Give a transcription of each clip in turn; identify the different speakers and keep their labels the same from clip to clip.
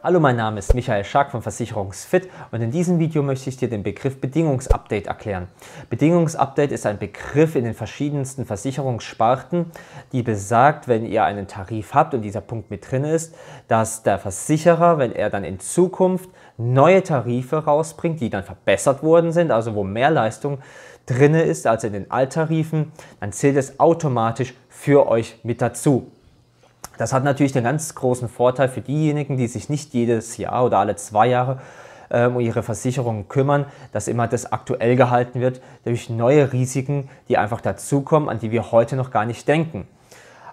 Speaker 1: Hallo, mein Name ist Michael Schack von Versicherungsfit und in diesem Video möchte ich dir den Begriff Bedingungsupdate erklären. Bedingungsupdate ist ein Begriff in den verschiedensten Versicherungssparten, die besagt, wenn ihr einen Tarif habt und dieser Punkt mit drin ist, dass der Versicherer, wenn er dann in Zukunft neue Tarife rausbringt, die dann verbessert worden sind, also wo mehr Leistung drin ist als in den Alttarifen, dann zählt es automatisch für euch mit dazu. Das hat natürlich den ganz großen Vorteil für diejenigen, die sich nicht jedes Jahr oder alle zwei Jahre ähm, um ihre Versicherungen kümmern, dass immer das aktuell gehalten wird durch neue Risiken, die einfach dazukommen, an die wir heute noch gar nicht denken.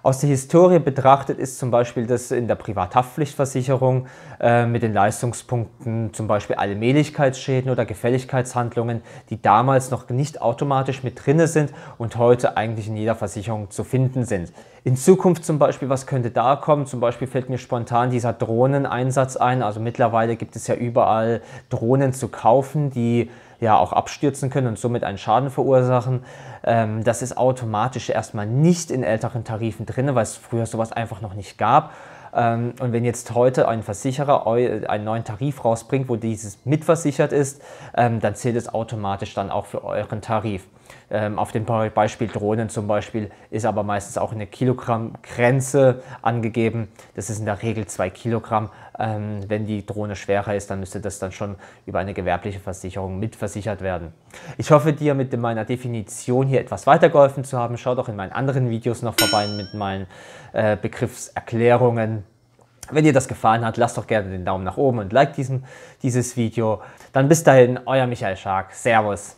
Speaker 1: Aus der Historie betrachtet ist zum Beispiel das in der Privathaftpflichtversicherung äh, mit den Leistungspunkten zum Beispiel Allmählichkeitsschäden oder Gefälligkeitshandlungen, die damals noch nicht automatisch mit drinne sind und heute eigentlich in jeder Versicherung zu finden sind. In Zukunft zum Beispiel, was könnte da kommen? Zum Beispiel fällt mir spontan dieser Drohneneinsatz ein. Also mittlerweile gibt es ja überall Drohnen zu kaufen, die ja auch abstürzen können und somit einen Schaden verursachen. Ähm, das ist automatisch erstmal nicht in älteren Tarifen drin, weil es früher sowas einfach noch nicht gab. Ähm, und wenn jetzt heute ein Versicherer einen neuen Tarif rausbringt, wo dieses mitversichert ist, ähm, dann zählt es automatisch dann auch für euren Tarif. Ähm, auf dem Beispiel Drohnen zum Beispiel ist aber meistens auch eine Kilogramm-Grenze angegeben. Das ist in der Regel zwei Kilogramm. Ähm, wenn die Drohne schwerer ist, dann müsste das dann schon über eine gewerbliche Versicherung mitversichert werden. Ich hoffe, dir mit meiner Definition hier etwas weitergeholfen zu haben. Schau doch in meinen anderen Videos noch vorbei mit meinen äh, Begriffserklärungen. Wenn dir das gefallen hat, lass doch gerne den Daumen nach oben und like diesen, dieses Video. Dann bis dahin, euer Michael Schark. Servus.